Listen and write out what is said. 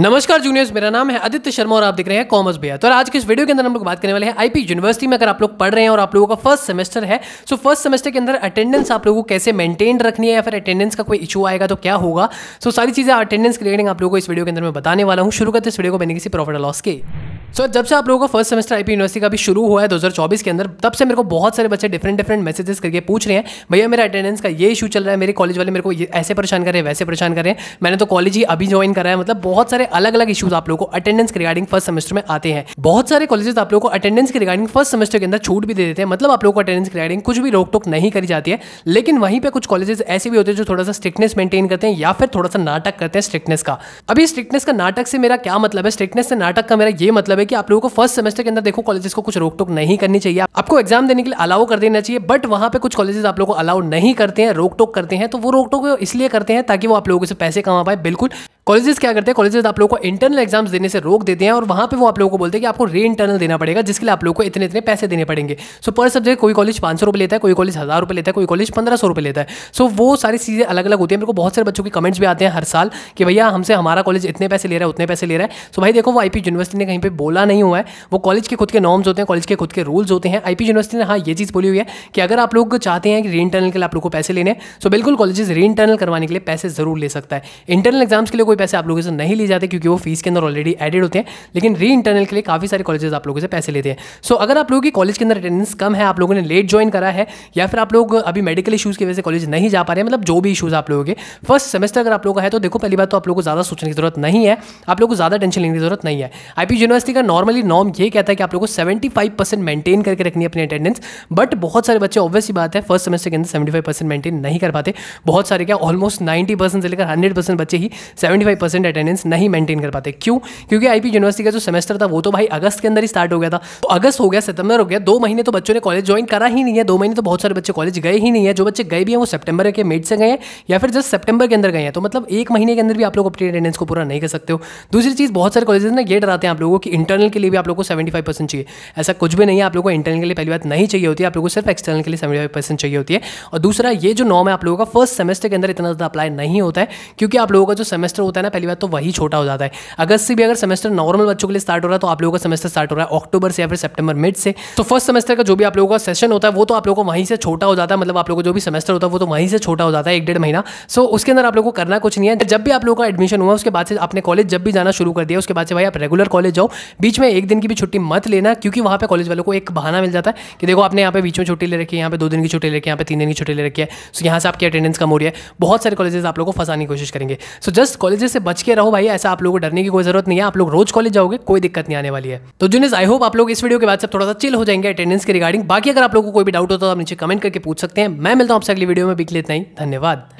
नमस्कार जूनियर्स मेरा नाम है आदित्य शर्मा और आप देख रहे हैं कॉमर्स भैया तो आज के इस वीडियो के अंदर हम लोग बात करने वाले हैं आईपी यूनिवर्सिटी में अगर आप लोग पढ़ रहे हैं और आप लोगों का फर्स्ट सेमेस्टर है सो फर्स्ट सेमेस्टर के अंदर अटेंडेंस आप लोगों को कैसे मेंटेन रखनी है या फिर अटेंडेंस का कोई इशू आएगा तो क्या होगा सो सारी चीज़ें अटेंडेंस रिलेटिंग आप लोगों को इस वीडियो के अंदर मैं बताने वाला हूँ शुरू करते इस वीडियो को मैंने किसी प्रॉफिट लॉस के सो so, जब से आप लोगों का फर्स्ट सेमेस्टर आईपी यूनिवर्सिटी का भी शुरू हुआ है 2024 के अंदर तब से मेरे को बहुत सारे बच्चे डिफरेंट डिफरेंट मैसेजेस करके पूछ रहे हैं भैया मेरा अटेंडेंस का ये इशू चल रहा है मेरे कॉलेज वाले मेरे को ऐसे परेशान कर रहे हैं वैसे परेशान कर रहे हैं मैंने तो कॉलेज ही अभी ज्वाइन करा है मतलब बहुत सारे अलग अलग इशूज आप लोगों को अटेंडेंस रिगार्डिंग फर्स्ट सेमेस्टर में आते हैं बहुत सारे कॉलेजेस आप लोगों को अटेंडेंस के रिगार्डिंग फर्स्ट सेमेस्टर के अंदर छूट भी दे देते हैं मतलब आप लोगों को अटेंडेंस रिगार्डिंग कुछ भी रोक टोक नहीं करी जाती है लेकिन वहीं पर कुछ कॉलेजेस ऐसे भी होते हैं जो थोड़ा सा स्ट्रिक्टनेस मेंटेन करते हैं या फिर थोड़ा सा नाटक करते हैं स्ट्रिक्टनेस का अभी स्ट्रिक्टनेस का नाटक से मेरा क्या मतलब है स्ट्रिक्टनेस से नाटक का मेरा ये मतलब मतलब है कि आप लोगों को फर्स्ट सेमेस्टर के अंदर देखो कॉलेजेस को कुछ रोक टोक नहीं करनी चाहिए आपको एग्जाम देने के लिए अलाउ कर देना चाहिए बट वहां पे कुछ कॉलेजेस आप लोगों को अलाउ नहीं करते हैं रोक टोक करते हैं तो वो रोक टोक इसलिए करते हैं ताकि वो आप लोगों से पैसे कमा पाए बिल्कुल कॉलेजेस क्या करते हैं कॉलेजेस आप लोगों को इंटरनल एग्जाम्स देने से रोक देते हैं और वहाँ पे वो आप लोगों को बोलते हैं कि आपको री इंटरनल देना पड़ेगा जिसके लिए आप लोगों को इतने इतने पैसे देने पड़ेंगे सो पर सब्जेक्ट कोई कॉलेज पाँच सौ रुपये लेता है कोई कॉलेज हज़ार रुपये लेता है कोई कॉलेज पंद्रह सौ रुपये लेता है सो वो सारी चीज़ें अलग अलग होती है मेरे को बहुत सारे बच्चों के कमेंट्स भी आते हैं हर साल कि भैया हमसे हमारा कॉलेज इतने पैसे ले रहा है उतने पैसे ले रहा है सो भाई देखो वो आई यूनिवर्सिटी ने कहीं पर बोला नहीं हुआ है वो कॉलेज के खुद के नॉर्म्स होते हैं कॉलेज के खुद के रूल्स होते हैं आई यूनिवर्सिटी ने हाँ ये चीज़ बोली हुई है कि अगर आप लोग चाहते हैं कि री इंटरनल के लिए आप लोग को पैसे लेने सो बिल्कुल कॉलेजेस री इंटरनल करवाने के लिए पैसे जरूर ले सकता है इंटरनल एग्जाम्स के लिए कोई कोई पैसे आप लोगों से नहीं लिए जाते क्योंकि वो फीस के अंदर ऑलरेडी एडेड होते हैं लेकिन री इंटरनल के लिए काफ़ी सारे कॉलेजेस आप लोगों से पैसे लेते हैं सो so, अगर आप लोगों की कॉलेज के अंदर अटेंडेंस कम है आप लोगों ने लेट ज्वाइन करा है या फिर आप लोग अभी मेडिकल इशूज़ की वजह से कॉलेज नहीं जा पा रहे हैं मतलब जो भी इशूज़ आप लोगों के फर्स्ट सेमेस्टर अगर आप लोगों का है तो देखो पहली बात तो आप लोगों को ज़्यादा सोचने की जरूरत नहीं है आप लोगों को ज़्यादा टेंशन लेने की जरूरत नहीं है आईपी यूनिवर्सिटी का नॉर्मली नॉर्म ये कहता है कि आप लोगों को सेवेंटी फाइव परसेंट मेंटेन करके रखनी है अपनी अटेंडेंस बट बहुत सारे बच्चे ऑब्वियसली बात है फर्स्ट सेमेस्टर के अंदर सेवेंटी फाइव परसेंट मेंटेन नहीं कर पाते बहुत सारे क्या ऑलमोस्ट नाइन्टी परसेंट से लेकर हंड्रेड परसेंट बच्चे ही सेवेंटी फाइव परसेंट अटेंडेंस नहीं मेंटेन कर पाते क्यों क्योंकि आईपी यूनिवर्सिटी का जो सेमेस्टर था वो तो भाई अगस्त के अंदर ही स्टार्ट हो गया था तो अगस्त हो गया सितंबर हो गया दो महीने तो बच्चों ने कॉलेज ज्वाइन करा ही नहीं है दो महीने तो बहुत सारे बच्चे कॉलेज गए ही नहीं है जो बच्चे गए भी हैं वो सेप्टेंबर के मेड से गए या फिर जस्ट सेप्टेंबर के अंदर गए हैं तो मतलब एक महीने के अंदर भी आप लोग अपनी अटेंडेंस को पूरा नहीं कर सकते हो दूसरी चीज़ बहुत सारे कॉलेज ना ये डराते हैं आप लोगों की इंटरनल के लिए भी आप लोग को सेवेंटी फाइव परसेंट चाहिए ऐसा कुछ भी नहीं है आप लोगों को इंटरनल के लिए पहली बात नहीं चाहिए होती है आप लोगों को सिर्फ एक्सटर्नल के लिए सेवेंटी फाइव परसेंट चाहिए होती है और दूसरा ये जो नॉम है आप लोगों का फर्स्ट सेमेस्टर के अंदर इतना ज़्यादा अप्लाई नहीं होता है क्योंकि आप लोगों का जो सेमेस्टर होता है होता है ना पहली बात तो वही छोटा हो जाता है अगस्त से भी अगर सेमेस्टर नॉर्मल बच्चों के लिए स्टार्ट हो रहा है तो आप लोगों का सेमेस्टर स्टार्ट हो रहा है अक्टूबर से या फिर सेप्टेबर मिड से तो फर्स्ट सेमेस्टर का जो भी आप लोगों का सेशन होता है वो तो आप लोगों को वहीं से छोटा हो जाता है मतलब आप लोगों को जो भी सेमेस्टर होता है वो तो वहीं से छोटा हो जाता है एक डेढ़ महीना सो उसके अंदर आप लोगों को करना कुछ नहीं है जब भी आप लोगों का एडमिशन हुआ उसके बाद से आपने कॉलेज जब भी जाना शुरू कर दिया उसके बाद से भाई आप रेगुलर कॉलेज जाओ बीच में एक दिन की भी छुट्टी मत लेना क्योंकि वहाँ पर कॉलेज वालों को एक बहाना मिल जाता है कि देखो आपने यहाँ पे बीच में छुट्टी ले रखी है यहाँ पे दो दिन की छुट्टी ले रखी है यहाँ पे तीन दिन की छुट्टी ले रखी है सो यहाँ से आपकी अटेंडेंस कम हो रही है बहुत सारे कॉलेजेस आप लोगों को फंसाने की कोशिश करेंगे सो जस्ट कॉलेज वजह से बच के रहो भाई ऐसा आप लोगों को डरने की कोई जरूरत नहीं है आप लोग रोज कॉलेज जाओगे कोई दिक्कत नहीं आने वाली है तो जुनिस आई होप आप लोग इस वीडियो के बाद सब थोड़ा सा चिल हो जाएंगे अटेंडेंस के रिगार्डिंग बाकी अगर आप लोगों को कोई भी डाउट होता तो आप नीचे कमेंट करके पूछ सकते हैं मैं मिलता हूं आपसे अगली वीडियो में भी लेते हैं धन्यवाद